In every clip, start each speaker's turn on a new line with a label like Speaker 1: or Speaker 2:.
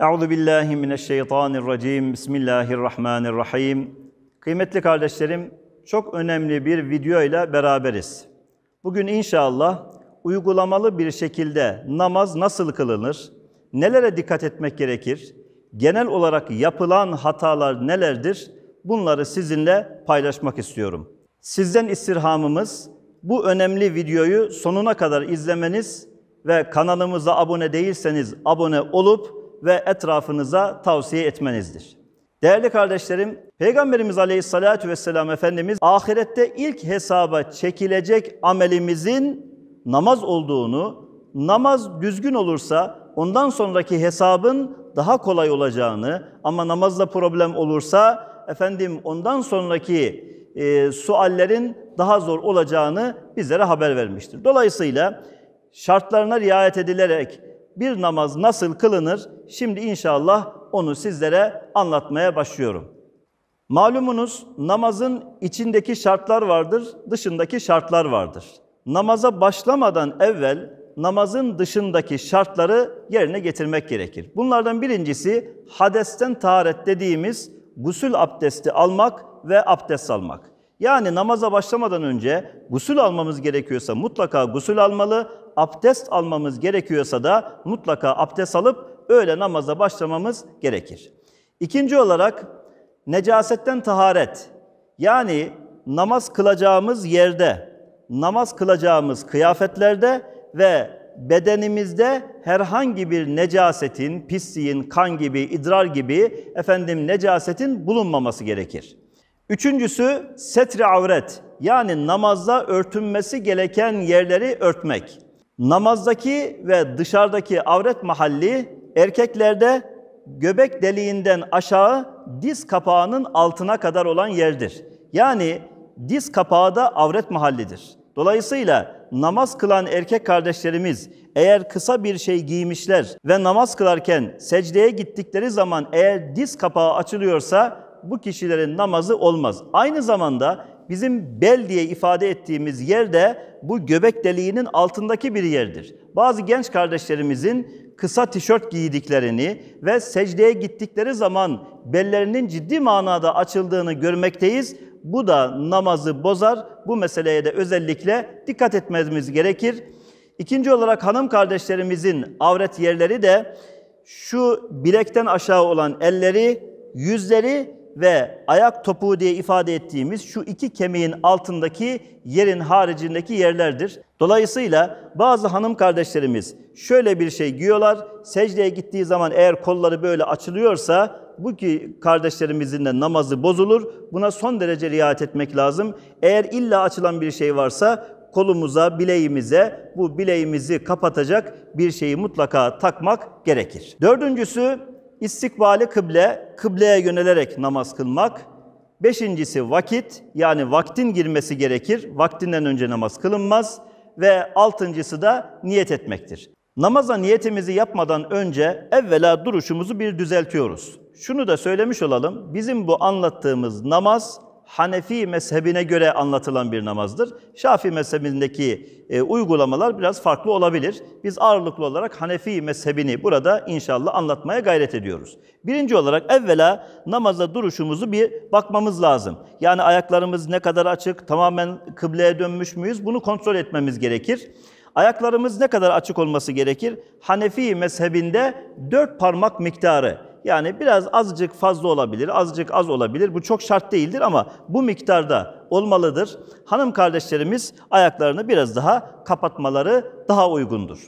Speaker 1: Euzu billahi mineşşeytanirracim. Bismillahirrahmanirrahim. Kıymetli kardeşlerim, çok önemli bir video ile beraberiz. Bugün inşallah uygulamalı bir şekilde namaz nasıl kılınır, nelere dikkat etmek gerekir, genel olarak yapılan hatalar nelerdir? Bunları sizinle paylaşmak istiyorum. Sizden istirhamımız bu önemli videoyu sonuna kadar izlemeniz ve kanalımıza abone değilseniz abone olup ve etrafınıza tavsiye etmenizdir. Değerli kardeşlerim, Peygamberimiz Aleyhisselatü Vesselam Efendimiz ahirette ilk hesaba çekilecek amelimizin namaz olduğunu, namaz düzgün olursa ondan sonraki hesabın daha kolay olacağını ama namazla problem olursa efendim ondan sonraki e, suallerin daha zor olacağını bizlere haber vermiştir. Dolayısıyla şartlarına riayet edilerek bir namaz nasıl kılınır? Şimdi inşallah onu sizlere anlatmaya başlıyorum. Malumunuz namazın içindeki şartlar vardır, dışındaki şartlar vardır. Namaza başlamadan evvel namazın dışındaki şartları yerine getirmek gerekir. Bunlardan birincisi hadesten taharet dediğimiz gusül abdesti almak ve abdest almak. Yani namaza başlamadan önce gusül almamız gerekiyorsa mutlaka gusül almalı, abdest almamız gerekiyorsa da mutlaka abdest alıp öyle namaza başlamamız gerekir. İkinci olarak necasetten taharet. Yani namaz kılacağımız yerde, namaz kılacağımız kıyafetlerde ve bedenimizde herhangi bir necasetin, pisliğin, kan gibi, idrar gibi efendim necasetin bulunmaması gerekir. Üçüncüsü setri avret yani namazda örtünmesi gereken yerleri örtmek. Namazdaki ve dışarıdaki avret mahalli erkeklerde göbek deliğinden aşağı diz kapağının altına kadar olan yerdir. Yani diz kapağı da avret mahallidir. Dolayısıyla namaz kılan erkek kardeşlerimiz eğer kısa bir şey giymişler ve namaz kılarken secdeye gittikleri zaman eğer diz kapağı açılıyorsa bu kişilerin namazı olmaz. Aynı zamanda bizim bel diye ifade ettiğimiz yer de bu göbek deliğinin altındaki bir yerdir. Bazı genç kardeşlerimizin kısa tişört giydiklerini ve secdeye gittikleri zaman bellerinin ciddi manada açıldığını görmekteyiz. Bu da namazı bozar. Bu meseleye de özellikle dikkat etmemiz gerekir. İkinci olarak hanım kardeşlerimizin avret yerleri de şu bilekten aşağı olan elleri, yüzleri ve ayak topuğu diye ifade ettiğimiz şu iki kemiğin altındaki yerin haricindeki yerlerdir. Dolayısıyla bazı hanım kardeşlerimiz şöyle bir şey giyiyorlar. Secdeye gittiği zaman eğer kolları böyle açılıyorsa bu ki kardeşlerimizin de namazı bozulur. Buna son derece riayet etmek lazım. Eğer illa açılan bir şey varsa kolumuza, bileğimize bu bileğimizi kapatacak bir şeyi mutlaka takmak gerekir. Dördüncüsü istikbali kıble, kıbleye yönelerek namaz kılmak. Beşincisi vakit, yani vaktin girmesi gerekir. Vaktinden önce namaz kılınmaz. Ve altıncısı da niyet etmektir. Namaza niyetimizi yapmadan önce evvela duruşumuzu bir düzeltiyoruz. Şunu da söylemiş olalım. Bizim bu anlattığımız namaz Hanefi mezhebine göre anlatılan bir namazdır. Şafii mezhebindeki e, uygulamalar biraz farklı olabilir. Biz ağırlıklı olarak Hanefi mezhebini burada inşallah anlatmaya gayret ediyoruz. Birinci olarak evvela namaza duruşumuzu bir bakmamız lazım. Yani ayaklarımız ne kadar açık, tamamen kıbleye dönmüş müyüz bunu kontrol etmemiz gerekir. Ayaklarımız ne kadar açık olması gerekir? Hanefi mezhebinde dört parmak miktarı yani biraz azıcık fazla olabilir, azıcık az olabilir. Bu çok şart değildir ama bu miktarda olmalıdır. Hanım kardeşlerimiz ayaklarını biraz daha kapatmaları daha uygundur.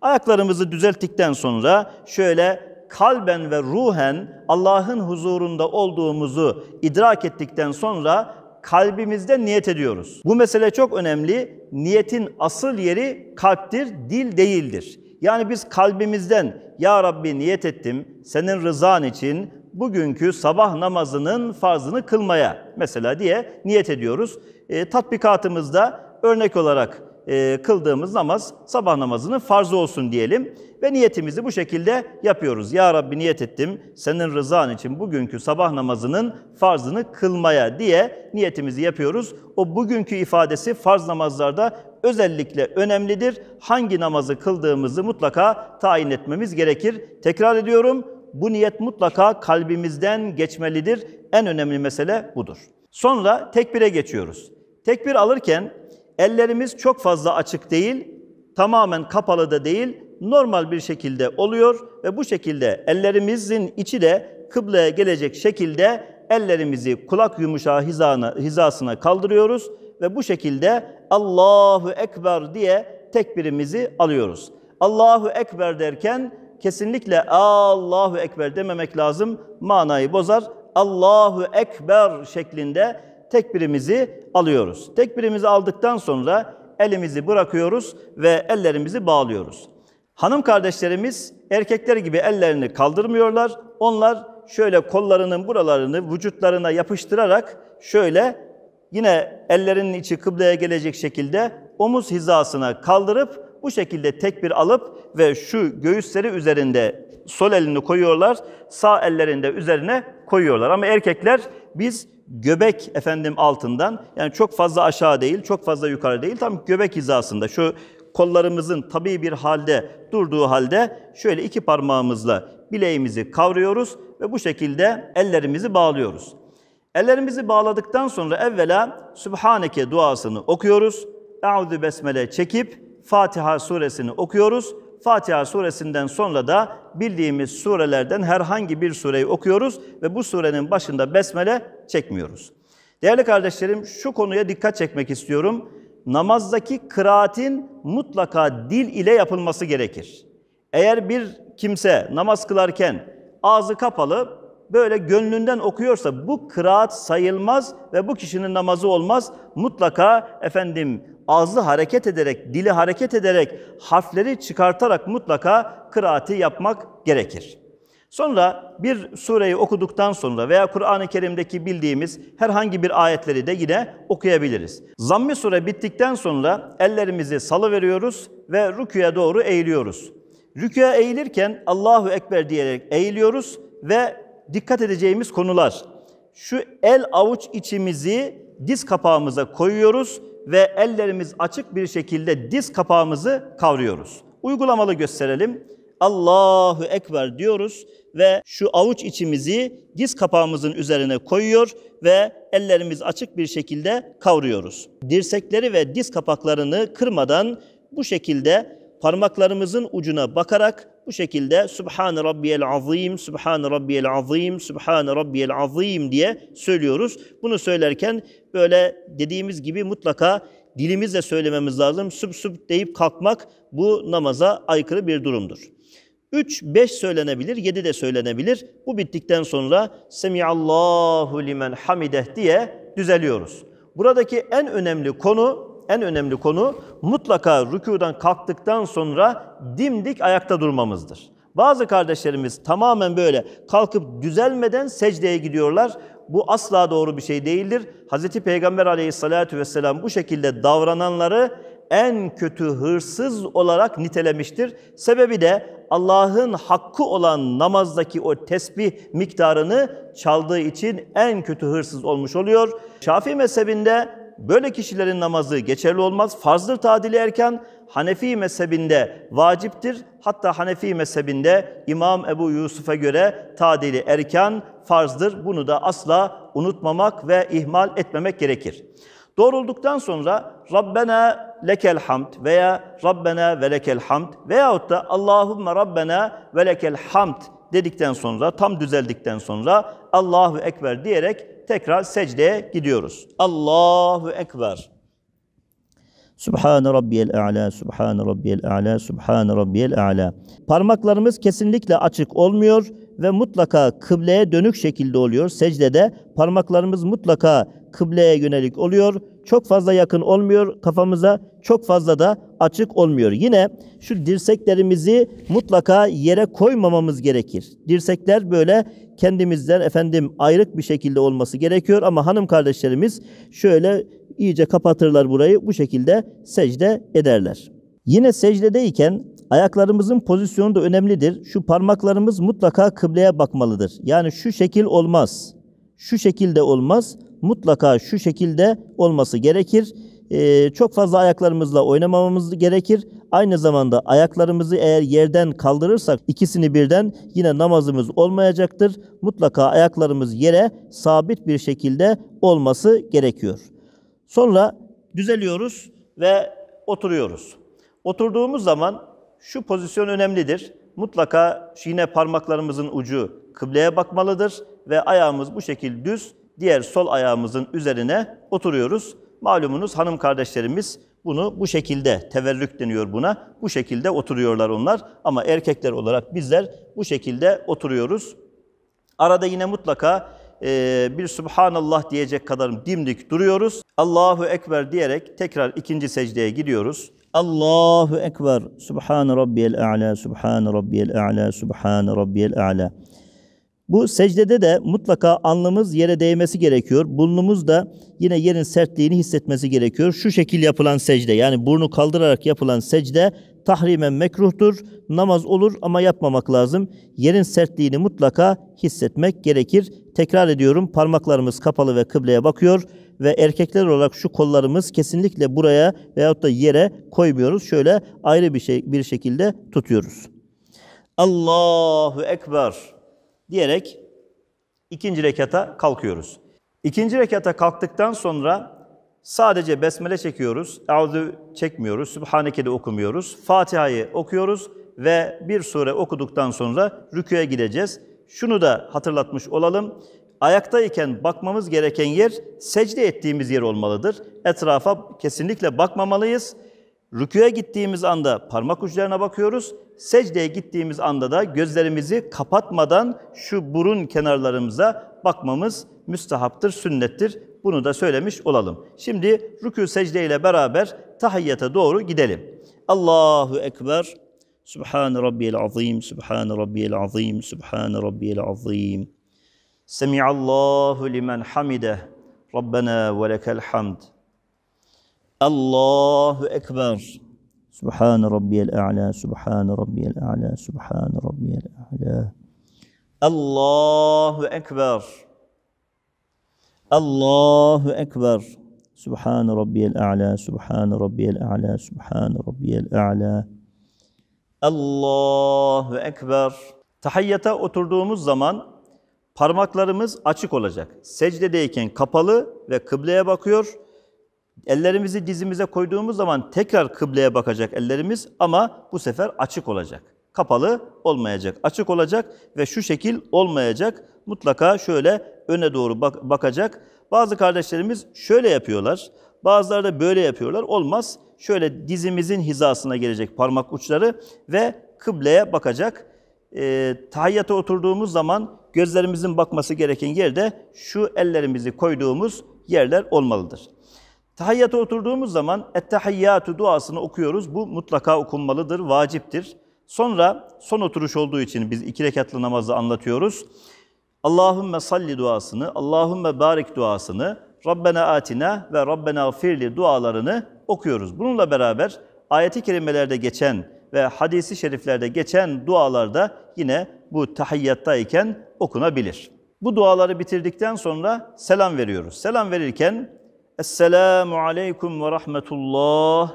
Speaker 1: Ayaklarımızı düzelttikten sonra şöyle kalben ve ruhen Allah'ın huzurunda olduğumuzu idrak ettikten sonra kalbimizde niyet ediyoruz. Bu mesele çok önemli. Niyetin asıl yeri kalptir, dil değildir. Yani biz kalbimizden ya Rabbi niyet ettim senin rızan için bugünkü sabah namazının farzını kılmaya mesela diye niyet ediyoruz. E, tatbikatımızda örnek olarak e, kıldığımız namaz sabah namazının farzı olsun diyelim ve niyetimizi bu şekilde yapıyoruz. Ya Rabbi niyet ettim senin rızan için bugünkü sabah namazının farzını kılmaya diye niyetimizi yapıyoruz. O bugünkü ifadesi farz namazlarda özellikle önemlidir. Hangi namazı kıldığımızı mutlaka tayin etmemiz gerekir. Tekrar ediyorum bu niyet mutlaka kalbimizden geçmelidir. En önemli mesele budur. Sonra tekbire geçiyoruz. Tekbir alırken ellerimiz çok fazla açık değil, tamamen kapalı da değil, normal bir şekilde oluyor ve bu şekilde ellerimizin içi de kıbleye gelecek şekilde ellerimizi kulak yumuşağı hizana, hizasına kaldırıyoruz ve bu şekilde Allahu Ekber diye tekbirimizi alıyoruz. Allahu Ekber derken kesinlikle Allahu Ekber dememek lazım. Manayı bozar. Allahu Ekber şeklinde tekbirimizi alıyoruz. Tekbirimizi aldıktan sonra elimizi bırakıyoruz ve ellerimizi bağlıyoruz. Hanım kardeşlerimiz erkekler gibi ellerini kaldırmıyorlar. Onlar şöyle kollarının buralarını vücutlarına yapıştırarak şöyle yine ellerinin içi kıbleye gelecek şekilde omuz hizasına kaldırıp bu şekilde tekbir alıp ve şu göğüsleri üzerinde sol elini koyuyorlar, sağ ellerinde üzerine koyuyorlar. Ama erkekler biz göbek efendim altından yani çok fazla aşağı değil, çok fazla yukarı değil tam göbek hizasında şu kollarımızın tabii bir halde durduğu halde şöyle iki parmağımızla bileğimizi kavruyoruz ve bu şekilde ellerimizi bağlıyoruz. Ellerimizi bağladıktan sonra evvela Sübhaneke duasını okuyoruz. Euzü besmele çekip Fatiha suresini okuyoruz Fatiha suresinden sonra da bildiğimiz surelerden herhangi bir sureyi okuyoruz ve bu surenin başında besmele çekmiyoruz. Değerli kardeşlerim şu konuya dikkat çekmek istiyorum. Namazdaki kıraatin mutlaka dil ile yapılması gerekir. Eğer bir kimse namaz kılarken ağzı kapalı böyle gönlünden okuyorsa bu kıraat sayılmaz ve bu kişinin namazı olmaz. Mutlaka efendim ağzı hareket ederek, dili hareket ederek, harfleri çıkartarak mutlaka kıraati yapmak gerekir. Sonra bir sureyi okuduktan sonra veya Kur'an-ı Kerim'deki bildiğimiz herhangi bir ayetleri de yine okuyabiliriz. Zammi sure bittikten sonra ellerimizi salıveriyoruz ve rüküye doğru eğiliyoruz. Rüküye eğilirken Allahu Ekber diyerek eğiliyoruz ve dikkat edeceğimiz konular. Şu el avuç içimizi diz kapağımıza koyuyoruz ve ellerimiz açık bir şekilde diz kapağımızı kavruyoruz. Uygulamalı gösterelim. Allahu Ekber diyoruz ve şu avuç içimizi diz kapağımızın üzerine koyuyor ve ellerimiz açık bir şekilde kavruyoruz. Dirsekleri ve diz kapaklarını kırmadan bu şekilde parmaklarımızın ucuna bakarak bu şekilde Subhan Rabbiyel Azim, Subhan Rabbiyel Azim, Subhan Rabbiyel Azim diye söylüyoruz. Bunu söylerken böyle dediğimiz gibi mutlaka dilimizle söylememiz lazım. Sub sub deyip kalkmak bu namaza aykırı bir durumdur. 3, 5 söylenebilir, 7 de söylenebilir. Bu bittikten sonra Semiallahu limen hamideh diye düzeliyoruz. Buradaki en önemli konu en önemli konu mutlaka rükudan kalktıktan sonra dimdik ayakta durmamızdır. Bazı kardeşlerimiz tamamen böyle kalkıp düzelmeden secdeye gidiyorlar. Bu asla doğru bir şey değildir. Hz. Peygamber aleyhissalatü vesselam bu şekilde davrananları en kötü hırsız olarak nitelemiştir. Sebebi de Allah'ın hakkı olan namazdaki o tesbih miktarını çaldığı için en kötü hırsız olmuş oluyor. Şafii mezhebinde böyle kişilerin namazı geçerli olmaz. Farzdır tadili erken Hanefi mezhebinde vaciptir. Hatta Hanefi mezhebinde İmam Ebu Yusuf'a göre tadili erken farzdır. Bunu da asla unutmamak ve ihmal etmemek gerekir. Doğrulduktan sonra Rabbena lekel hamd veya Rabbena ve lekel hamd veyahut da Allahümme Rabbena ve lekel hamd dedikten sonra, tam düzeldikten sonra Allahu Ekber diyerek tekrar secdeye gidiyoruz. Allahu Ekber. Subhan rabbiyel a'la, subhan rabbiyel a'la, subhan rabbiyel a'la. Parmaklarımız kesinlikle açık olmuyor ve mutlaka kıbleye dönük şekilde oluyor. Secdede parmaklarımız mutlaka kıbleye yönelik oluyor. Çok fazla yakın olmuyor kafamıza, çok fazla da açık olmuyor. Yine şu dirseklerimizi mutlaka yere koymamamız gerekir. Dirsekler böyle kendimizden efendim ayrık bir şekilde olması gerekiyor ama hanım kardeşlerimiz şöyle iyice kapatırlar burayı bu şekilde secde ederler. Yine secdedeyken ayaklarımızın pozisyonu da önemlidir. Şu parmaklarımız mutlaka kıbleye bakmalıdır. Yani şu şekil olmaz. Şu şekilde olmaz. Mutlaka şu şekilde olması gerekir. Ee, çok fazla ayaklarımızla oynamamamız gerekir. Aynı zamanda ayaklarımızı eğer yerden kaldırırsak ikisini birden yine namazımız olmayacaktır. Mutlaka ayaklarımız yere sabit bir şekilde olması gerekiyor. Sonra düzeliyoruz ve oturuyoruz. Oturduğumuz zaman şu pozisyon önemlidir. Mutlaka yine parmaklarımızın ucu kıbleye bakmalıdır ve ayağımız bu şekil düz, diğer sol ayağımızın üzerine oturuyoruz. Malumunuz hanım kardeşlerimiz bunu bu şekilde teverrük deniyor buna. Bu şekilde oturuyorlar onlar ama erkekler olarak bizler bu şekilde oturuyoruz. Arada yine mutlaka e, bir Subhanallah diyecek kadar dimdik duruyoruz. Allahu Ekber diyerek tekrar ikinci secdeye gidiyoruz. Allahu Ekber, Subhan Rabbiyel A'la, Subhan Rabbiyel A'la, Subhan Rabbiyel A'la. Bu secdede de mutlaka alnımız yere değmesi gerekiyor. Burnumuz da yine yerin sertliğini hissetmesi gerekiyor. Şu şekil yapılan secde yani burnu kaldırarak yapılan secde tahrimen mekruhtur. Namaz olur ama yapmamak lazım. Yerin sertliğini mutlaka hissetmek gerekir. Tekrar ediyorum parmaklarımız kapalı ve kıbleye bakıyor ve erkekler olarak şu kollarımız kesinlikle buraya veyahut da yere koymuyoruz. Şöyle ayrı bir şey bir şekilde tutuyoruz. Allahu ekber diyerek ikinci rekata kalkıyoruz. İkinci rekata kalktıktan sonra sadece besmele çekiyoruz. Euzu çekmiyoruz. Sübhaneke de okumuyoruz. Fatiha'yı okuyoruz ve bir sure okuduktan sonra rüküye gideceğiz. Şunu da hatırlatmış olalım. Ayaktayken bakmamız gereken yer secde ettiğimiz yer olmalıdır. Etrafa kesinlikle bakmamalıyız. Rüküye gittiğimiz anda parmak uçlarına bakıyoruz. Secdeye gittiğimiz anda da gözlerimizi kapatmadan şu burun kenarlarımıza bakmamız müstahaptır, sünnettir. Bunu da söylemiş olalım. Şimdi rükû secde ile beraber tahiyyata doğru gidelim. Allahu Ekber. Subhan Rabbiyel Azim, Subhan Rabbiyel Azim, Subhan Rabbiyel Azim. Semi'allahu limen hamideh. Rabbena ve lekel hamd. Allahu Ekber. Subhan Rabbiyel A'la, Subhan Rabbiyel A'la, Subhan Rabbiyel A'la. Allahu Ekber. Allahu Ekber. Subhan Rabbiyel A'la, Subhan Rabbiyel A'la, Subhan Rabbiyel A'la. Allahu Ekber. Tahiyyata oturduğumuz zaman parmaklarımız açık olacak. Secdedeyken kapalı ve kıbleye bakıyor Ellerimizi dizimize koyduğumuz zaman tekrar kıbleye bakacak ellerimiz ama bu sefer açık olacak. Kapalı olmayacak, açık olacak ve şu şekil olmayacak. Mutlaka şöyle öne doğru bak bakacak. Bazı kardeşlerimiz şöyle yapıyorlar, bazıları da böyle yapıyorlar. Olmaz. Şöyle dizimizin hizasına gelecek parmak uçları ve kıbleye bakacak. E, tahiyyata oturduğumuz zaman gözlerimizin bakması gereken yerde şu ellerimizi koyduğumuz yerler olmalıdır. Tahiyyata oturduğumuz zaman ettehiyyatü duasını okuyoruz. Bu mutlaka okunmalıdır, vaciptir. Sonra son oturuş olduğu için biz iki rekatlı namazı anlatıyoruz. Allahümme salli duasını, Allahümme barik duasını, Rabbena atina ve Rabbena firli dualarını okuyoruz. Bununla beraber ayeti kerimelerde geçen ve hadisi şeriflerde geçen dualarda yine bu tahiyyattayken okunabilir. Bu duaları bitirdikten sonra selam veriyoruz. Selam verirken Esselamu aleyküm ve rahmetullah.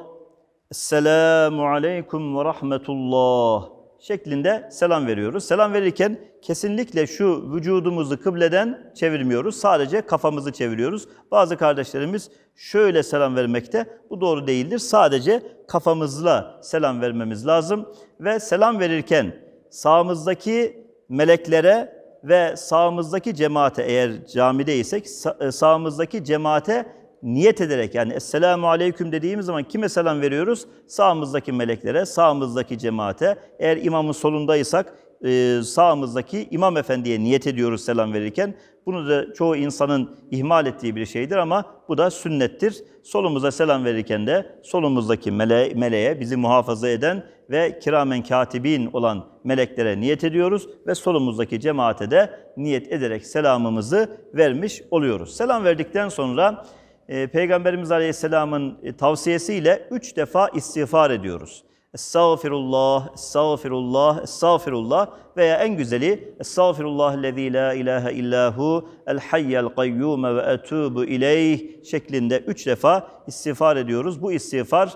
Speaker 1: Esselamu aleyküm ve rahmetullah şeklinde selam veriyoruz. Selam verirken kesinlikle şu vücudumuzu kıbleden çevirmiyoruz. Sadece kafamızı çeviriyoruz. Bazı kardeşlerimiz şöyle selam vermekte. Bu doğru değildir. Sadece kafamızla selam vermemiz lazım ve selam verirken sağımızdaki meleklere ve sağımızdaki cemaate eğer camide isek e, sağımızdaki cemaate niyet ederek yani Esselamu Aleyküm dediğimiz zaman kime selam veriyoruz? Sağımızdaki meleklere, sağımızdaki cemaate. Eğer imamın solundaysak e, sağımızdaki imam efendiye niyet ediyoruz selam verirken. Bunu da çoğu insanın ihmal ettiği bir şeydir ama bu da sünnettir. Solumuza selam verirken de solumuzdaki mele meleğe bizi muhafaza eden ve kiramen katibin olan meleklere niyet ediyoruz ve solumuzdaki cemaate de niyet ederek selamımızı vermiş oluyoruz. Selam verdikten sonra ee, Peygamberimiz Aleyhisselam'ın e, tavsiyesiyle üç defa istiğfar ediyoruz. Estağfirullah, estağfirullah, estağfirullah veya en güzeli Estağfirullah lezî la ilahe illahu el hayyel kayyume ve etûbu ileyh şeklinde üç defa istiğfar ediyoruz. Bu istiğfar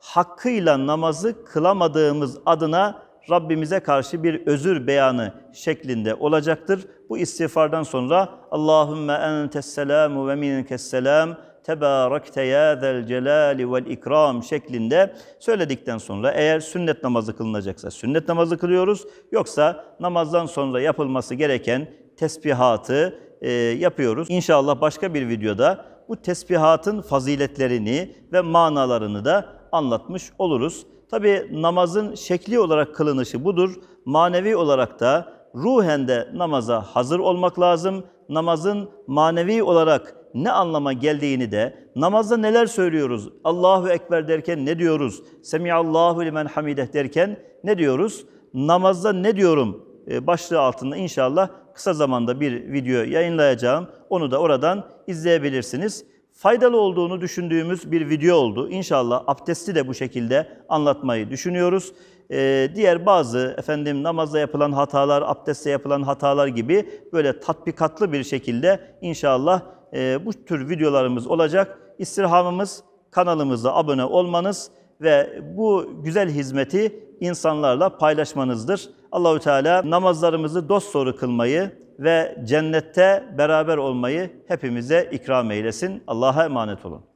Speaker 1: hakkıyla namazı kılamadığımız adına Rabbimize karşı bir özür beyanı şeklinde olacaktır. Bu istiğfardan sonra Allahümme entes selamu ve minkes selam tebarekte ya zel celali vel ikram şeklinde söyledikten sonra eğer sünnet namazı kılınacaksa sünnet namazı kılıyoruz. Yoksa namazdan sonra yapılması gereken tesbihatı e, yapıyoruz. İnşallah başka bir videoda bu tesbihatın faziletlerini ve manalarını da anlatmış oluruz. Tabi namazın şekli olarak kılınışı budur. Manevi olarak da ruhen de namaza hazır olmak lazım. Namazın manevi olarak ne anlama geldiğini de namazda neler söylüyoruz? Allahu Ekber derken ne diyoruz? Semiallahu limen hamideh derken ne diyoruz? Namazda ne diyorum? E, başlığı altında inşallah kısa zamanda bir video yayınlayacağım. Onu da oradan izleyebilirsiniz. Faydalı olduğunu düşündüğümüz bir video oldu. İnşallah abdesti de bu şekilde anlatmayı düşünüyoruz e, diğer bazı efendim namazda yapılan hatalar, abdestte yapılan hatalar gibi böyle tatbikatlı bir şekilde inşallah e, bu tür videolarımız olacak. İstirhamımız kanalımıza abone olmanız ve bu güzel hizmeti insanlarla paylaşmanızdır. Allahü Teala namazlarımızı dost dosdoğru kılmayı ve cennette beraber olmayı hepimize ikram eylesin. Allah'a emanet olun.